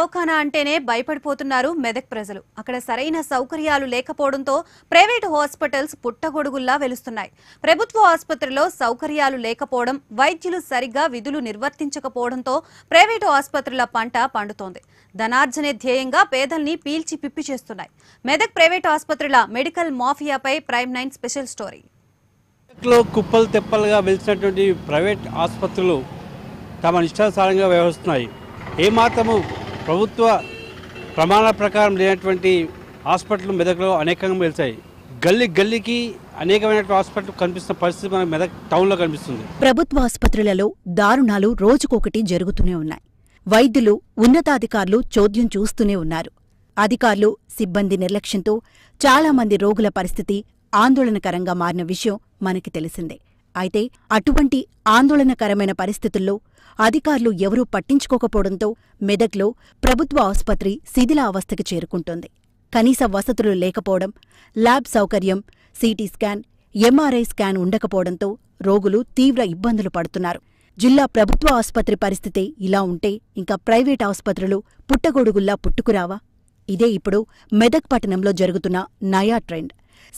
దవాఖానా అంటేనే భయపడిపోతున్నారు మెదక్ ప్రజలు అక్కడ సరైన సౌకర్యాలు లేకపోవడంతో ప్రైవేటు హాస్పిటల్స్ పుట్టగొడుగుల్లా వెలుస్తున్నాయి ప్రభుత్వ ఆసుపత్రిలో సౌకర్యాలు లేకపోవడం వైద్యులు సరిగ్గా విధులు నిర్వర్తించకపోవడంతో ప్రైవేటు ఆసుపత్రుల పంట పండుతోంది ధనార్జనే ధ్యేయంగా పేదల్ని పీల్చి పిప్పి చేస్తున్నాయి మెదక్ ప్రైవేటు ఆసుపత్రుల మెడికల్ మాఫియాపై ప్రైమ్ నైన్ స్పెషల్ స్టోరీ లో కుప్పలు తెప్పలుగా వెలిసినటువంటి ప్రైవేట్ ఆసుపత్రులు తమ నిష్టాసారంగా వ్యవహరిస్తున్నాయి ఏమాత్రము ప్రభుత్వ ప్రమాణాల ప్రకారం లేనటువంటి హాస్పిటల్ మెదక్లో అనేకంగా వెళ్తాయి గల్లీ గల్లీకి అనేకమైన హాస్పిటల్ కనిపిస్తున్న పరిస్థితి మనకు మెదక్ టౌన్లో కనిపిస్తుంది ప్రభుత్వ ఆసుపత్రులలో దారుణాలు రోజుకొకటి జరుగుతూనే ఉన్నాయి వైద్యులు ఉన్నతాధికారులు చోద్యం చూస్తూనే ఉన్నారు అధికారులు సిబ్బంది నిర్లక్ష్యంతో చాలామంది రోగుల పరిస్థితి ఆందోళనకరంగా మారిన విషయం మనకి తెలిసిందే అయితే అటువంటి ఆందోళనకరమైన పరిస్థితుల్లో అధికారులు ఎవరూ పట్టించుకోకపోవడంతో మెదక్లో ప్రభుత్వ ఆసుపత్రి శిథిలావస్థకి చేరుకుంటోంది కనీస వసతులు లేకపోవడం ల్యాబ్ సౌకర్యం సీటీ స్కాన్ ఎంఆర్ఐ స్కాన్ ఉండకపోవడంతో రోగులు తీవ్ర ఇబ్బందులు పడుతున్నారు జిల్లా ప్రభుత్వ ఆసుపత్రి పరిస్థితి ఇలా ఉంటే ఇంకా ప్రైవేట్ ఆసుపత్రులు పుట్టగొడుగుల్లా పుట్టుకురావా ఇదే ఇప్పుడు మెదక్ పట్టణంలో జరుగుతున్న నయా ట్రెండ్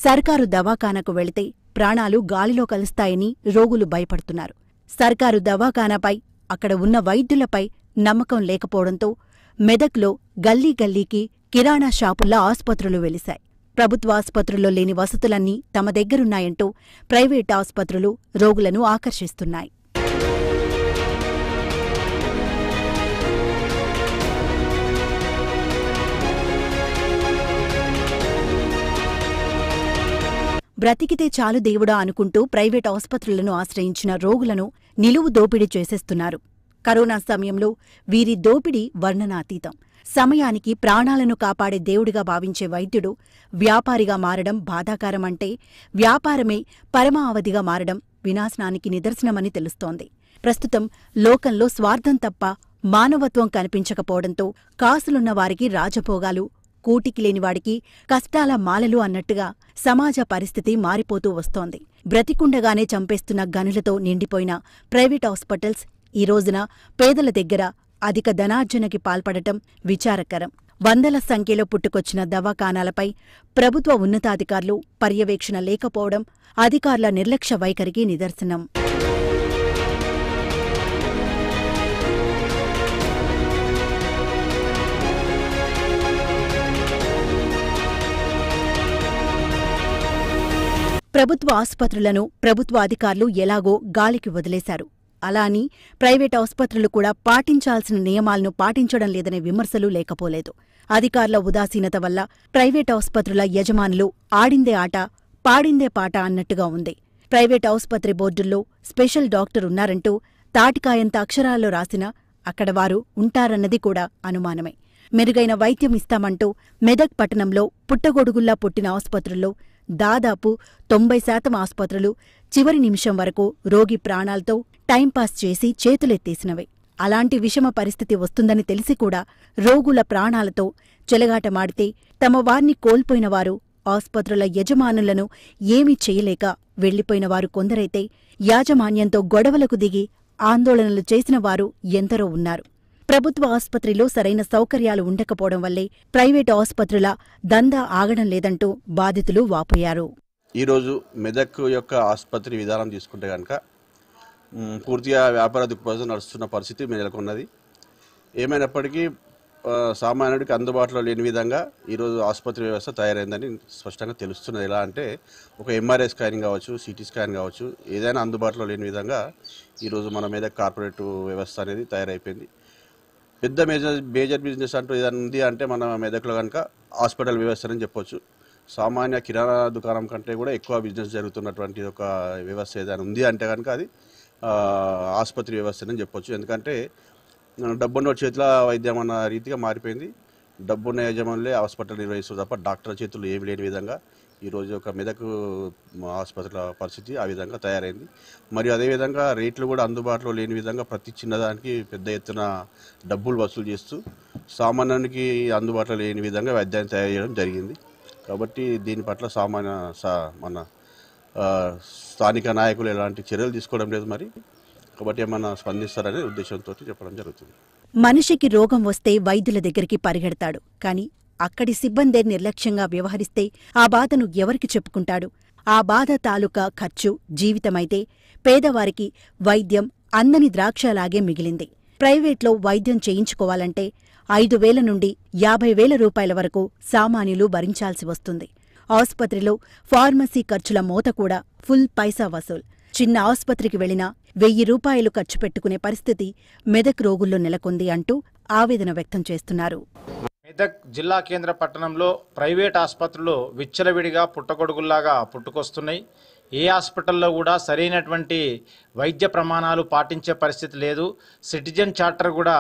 సర్కారు దవాఖానకు వెళితే ప్రాణాలు గాలిలో కలుస్తాయని రోగులు భయపడుతున్నారు సర్కారు దవాఖానాపై అక్కడ ఉన్న వైద్యులపై నమ్మకం లేకపోవడంతో మెదక్లో గల్లీ గల్లీకి కిరాణా షాపుల్లా ఆసుపత్రులు వెలిశాయి ప్రభుత్వ ఆసుపత్రుల్లో లేని వసతులన్నీ తమ దగ్గరున్నాయంటూ ప్రైవేట్ ఆసుపత్రులు రోగులను ఆకర్షిస్తున్నాయి బ్రతికితే చాలు దేవుడా అనుకుంటూ ప్రైవేట్ ఆసుపత్రులను ఆశ్రయించిన రోగులను నిలువు దోపిడీ చేసేస్తున్నారు కరోనా సమయంలో వీరి దోపిడీ వర్ణనాతీతం సమయానికి ప్రాణాలను కాపాడే దేవుడిగా భావించే వైద్యుడు వ్యాపారిగా మారడం బాధాకరం అంటే వ్యాపారమే పరమావధిగా మారడం వినాశనానికి నిదర్శనమని తెలుస్తోంది ప్రస్తుతం లోకంలో స్వార్థం తప్ప మానవత్వం కనిపించకపోవడంతో కాసులున్న వారికి రాజభోగాలు కూటికి లేనివాడికి కష్టాల మాలలు అన్నట్టుగా సమాజ పరిస్థితి మారిపోతూ వస్తోంది బ్రతికుండగానే చంపేస్తున్న గనులతో నిండిపోయిన ప్రైవేట్ హాస్పిటల్స్ ఈ రోజున పేదల దగ్గర అధిక ధనార్జనకి పాల్పడటం విచారకరం వందల సంఖ్యలో పుట్టుకొచ్చిన దవాఖానాలపై ప్రభుత్వ ఉన్నతాధికారులు పర్యవేక్షణ లేకపోవడం అధికారుల నిర్లక్ష్య వైఖరికి నిదర్శనం ప్రభుత్వ ఆసుపత్రులను ప్రభుత్వ అధికారులు ఎలాగో గాలికి వదిలేశారు అలా అని ప్రైవేట్ ఆసుపత్రులు కూడా పాటించాల్సిన నియమాలను పాటించడం లేదనే విమర్శలు లేకపోలేదు అధికారుల ఉదాసీనత వల్ల ప్రైవేట్ ఆసుపత్రుల యజమానులు ఆడిందే ఆట పాడిందే పాట అన్నట్టుగా ఉంది ప్రైవేట్ ఆసుపత్రి బోర్డుల్లో స్పెషల్ డాక్టర్ ఉన్నారంటూ తాటికాయంత అక్షరాల్లో రాసినా అక్కడ వారు ఉంటారన్నది కూడా అనుమానమే మెరుగైన వైద్యం ఇస్తామంటూ మెదక్ పట్టణంలో పుట్టగొడుగుల్లా పుట్టిన ఆసుపత్రుల్లో దాదాపు తొంభై శాతం ఆసుపత్రులు చివరి నిమిషం వరకు రోగి ప్రాణాలతో టైంపాస్ చేసి చేతులెత్తేసినవి అలాంటి విషమ పరిస్థితి వస్తుందని తెలిసి కూడా రోగుల ప్రాణాలతో చెలగాటమాడితే తమ వారిని కోల్పోయినవారు ఆసుపత్రుల యజమానులను ఏమీ చేయలేక వెళ్లిపోయినవారు కొందరైతే యాజమాన్యంతో గొడవలకు దిగి ఆందోళనలు చేసినవారు ఎందరో ఉన్నారు ప్రభుత్వ ఆసుపత్రిలో సరైన సౌకర్యాలు ఉండకపోవడం వల్లే ప్రైవేటు ఆసుపత్రుల దందా ఆగడం లేదంటూ బాధితులు వాపోయారు ఈరోజు మెదక్ యొక్క ఆసుపత్రి విధానం తీసుకుంటే కనుక పూర్తిగా వ్యాపార దృక్పథం నడుస్తున్న పరిస్థితి నెలకొన్నది ఏమైనప్పటికీ సామాన్యుడికి అందుబాటులో లేని విధంగా ఈరోజు ఆసుపత్రి వ్యవస్థ తయారైందని స్పష్టంగా తెలుస్తున్నది ఎలా అంటే ఒక ఎంఆర్ఐ స్కానింగ్ కావచ్చు సిటీ స్కాన్ కావచ్చు ఏదైనా అందుబాటులో లేని విధంగా ఈరోజు మన మీద కార్పొరేట్ వ్యవస్థ అనేది తయారైపోయింది పెద్ద మేజర్ మేజర్ బిజినెస్ అంటూ ఏదైనా ఉంది అంటే మన మెదక్లో కనుక హాస్పిటల్ వ్యవస్థ అని చెప్పొచ్చు సామాన్య కిరాణా దుకాణం కంటే కూడా ఎక్కువ బిజినెస్ జరుగుతున్నటువంటి ఒక వ్యవస్థ ఏదైనా ఉంది అంటే కనుక అది ఆసుపత్రి వ్యవస్థ అని చెప్పొచ్చు ఎందుకంటే డబ్బున్న చేతుల వైద్యం అన్న రీతిగా మారిపోయింది డబ్బున్న యజమానులే హాస్పిటల్ నిర్వహిస్తారు తప్ప డాక్టర్ చేతులు ఏమి లేని విధంగా ఈరోజు ఒక మెదక్ ఆసుపత్రుల పరిస్థితి ఆ విధంగా తయారైంది మరియు అదేవిధంగా రేట్లు కూడా అందుబాటులో లేని విధంగా ప్రతి చిన్నదానికి పెద్ద ఎత్తున డబ్బులు వసూలు చేస్తూ సామాన్యానికి అందుబాటులో లేని విధంగా వైద్యాన్ని తయారు చేయడం జరిగింది కాబట్టి దీని పట్ల సామాన్య మన స్థానిక నాయకులు ఎలాంటి చర్యలు తీసుకోవడం లేదు మరి కాబట్టి ఏమైనా స్పందిస్తారనే ఉద్దేశంతో చెప్పడం జరుగుతుంది మనిషికి రోగం వస్తే వైద్యుల దగ్గరికి పరిగెడతాడు కానీ అక్కడి సిబ్బందే నిర్లక్ష్యంగా వ్యవహరిస్తే ఆ బాధను ఎవరికి చెప్పుకుంటాడు ఆ బాధ తాలూకా ఖర్చు జీవితమైతే పేదవారికి వైద్యం అందని ద్రాక్షలాగే మిగిలింది ప్రైవేట్లో వైద్యం చేయించుకోవాలంటే ఐదు వేల నుండి యాభై వేల రూపాయల వరకు సామాన్యులు భరించాల్సి వస్తుంది ఆసుపత్రిలో ఫార్మసీ ఖర్చుల మోత కూడా ఫుల్ పైసా వసూల్ చిన్న ఆసుపత్రికి వెళ్లినా వెయ్యి రూపాయలు ఖర్చు పెట్టుకునే పరిస్థితి మెదక్ రోగుల్లో నెలకొంది అంటూ ఆవేదన వ్యక్తం చేస్తున్నారు మెదక్ జిల్లా కేంద్ర పట్టణంలో ప్రైవేట్ ఆసుపత్రులు విచ్చలవిడిగా పుట్టగొడుగుల్లాగా పుట్టుకొస్తున్నాయి ఏ హాస్పిటల్లో కూడా సరైనటువంటి వైద్య ప్రమాణాలు పాటించే పరిస్థితి లేదు సిటిజన్ చార్టర్ కూడా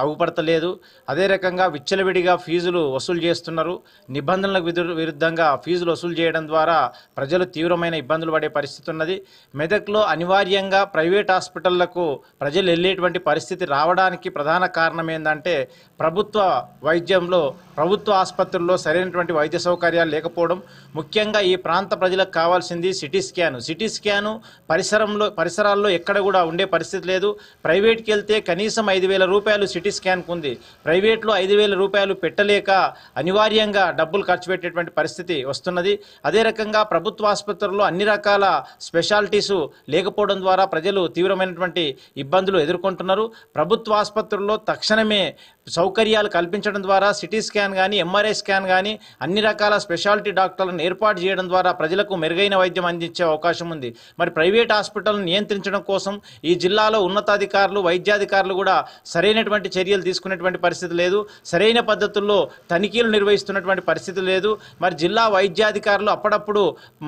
అవుపడతలేదు అదే రకంగా విచ్చలవిడిగా ఫీజులు వసూలు చేస్తున్నారు నిబంధనలకు విరుద్ధంగా ఫీజులు వసూలు చేయడం ద్వారా ప్రజలు తీవ్రమైన ఇబ్బందులు పడే పరిస్థితి ఉన్నది మెదక్లో అనివార్యంగా ప్రైవేట్ హాస్పిటళ్లకు ప్రజలు వెళ్ళేటువంటి పరిస్థితి రావడానికి ప్రధాన కారణం ఏంటంటే ప్రభుత్వ వైద్యంలో ప్రభుత్వ ఆసుపత్రుల్లో సరైనటువంటి వైద్య సౌకర్యాలు లేకపోవడం ముఖ్యంగా ఈ ప్రాంత ప్రజలకు కావాల్సింది సిటీ స్కాన్ సిటీ స్కాన్ పరిసరంలో పరిసరాల్లో ఎక్కడ కూడా ఉండే పరిస్థితి లేదు ప్రైవేట్కి వెళ్తే కనీసం ఐదు వేల రూపాయలు సిటీ స్కాన్కు ఉంది ప్రైవేట్లో ఐదు వేల రూపాయలు పెట్టలేక అనివార్యంగా డబ్బులు ఖర్చు పెట్టేటువంటి పరిస్థితి వస్తున్నది అదే రకంగా ప్రభుత్వ ఆసుపత్రుల్లో అన్ని రకాల స్పెషాలిటీసు లేకపోవడం ద్వారా ప్రజలు తీవ్రమైనటువంటి ఇబ్బందులు ఎదుర్కొంటున్నారు ప్రభుత్వ ఆసుపత్రుల్లో తక్షణమే సౌకర్యాలు కల్పించడం ద్వారా సిటీ స్కాన్ కానీ ఎంఆర్ఐ స్కాన్ కానీ అన్ని రకాల స్పెషాలిటీ డాక్టర్లను ఏర్పాటు చేయడం ద్వారా ప్రజలకు మెరుగైన వైద్యం అందించే అవకాశం ఉంది మరి ప్రైవేట్ హాస్పిటల్ను నియంత్రించడం కోసం ఈ జిల్లాలో ఉన్నతాధికారులు వైద్యాధికారులు కూడా సరైనటువంటి చర్యలు తీసుకునేటువంటి పరిస్థితి లేదు సరైన పద్ధతుల్లో తనిఖీలు నిర్వహిస్తున్నటువంటి పరిస్థితి లేదు మరి జిల్లా వైద్యాధికారులు అప్పుడప్పుడు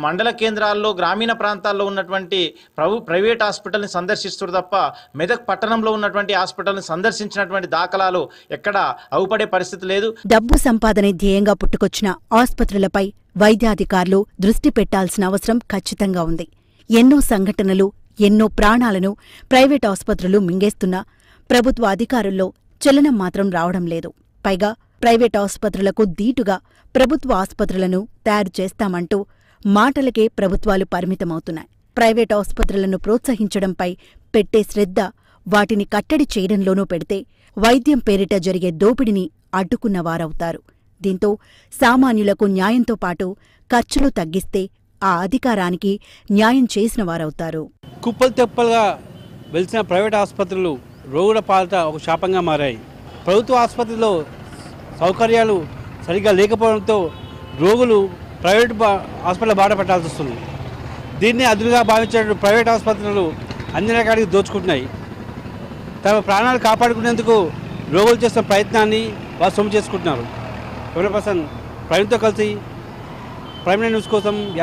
మండల కేంద్రాల్లో గ్రామీణ ప్రాంతాల్లో ఉన్నటువంటి ప్రభు ప్రైవేట్ హాస్పిటల్ని సందర్శిస్తారు తప్ప మెదక్ పట్టణంలో ఉన్నటువంటి హాస్పిటల్ని సందర్శించినటువంటి దాఖలాలు ఎక్కడ అవుపడే పరిస్థితి లేదు డబ్బు సంపాదనే ధ్యేయంగా పుట్టుకొచ్చిన ఆసుపత్రులపై వైద్యాధికారులు దృష్టి పెట్టాల్సిన అవసరం ఖచ్చితంగా ఉంది ఎన్నో సంఘటనలు ఎన్నో ప్రాణాలను ప్రైవేట్ ఆసుపత్రులు మింగేస్తున్నా ప్రభుత్వ అధికారుల్లో చలనం మాత్రం రావడం లేదు పైగా ప్రైవేట్ ఆసుపత్రులకు దీటుగా ప్రభుత్వ ఆసుపత్రులను తయారు చేస్తామంటూ మాటలకే ప్రభుత్వాలు పరిమితమవుతున్నాయి ప్రైవేట్ ఆసుపత్రులను ప్రోత్సహించడంపై పెట్టే శ్రద్ధ వాటిని కట్టడి చేయడంలోనూ పెడితే వైద్యం పేరిట జరిగే దోపిడిని అడ్డుకున్నవారవుతారు దీంతో సామాన్యులకు న్యాయంతో పాటు ఖర్చులు తగ్గిస్తే ఆ అధికారానికి న్యాయం చేసిన వారవుతారు కుప్పలు తెప్పలుగా వెలిసిన ప్రైవేట్ ఆసుపత్రులు రోగుల పాలట ఒక శాపంగా మారాయి ప్రభుత్వ ఆసుపత్రిలో సౌకర్యాలు సరిగ్గా లేకపోవడంతో రోగులు ప్రైవేట్ హాస్పిటల్ బాట పట్టాల్సి వస్తుంది దీన్ని అదునుగా భావించే ప్రైవేట్ ఆసుపత్రులు అన్ని రకాలకి దోచుకుంటున్నాయి తమ ప్రాణాలు కాపాడుకునేందుకు రోగులు చేస్తున్న ప్రయత్నాన్ని వారు సొమ్ము చేసుకుంటున్నారు ఎవరి పర్సన్ ప్రైమ్తో కలిసి ప్రైమ్ న్యూస్ కోసం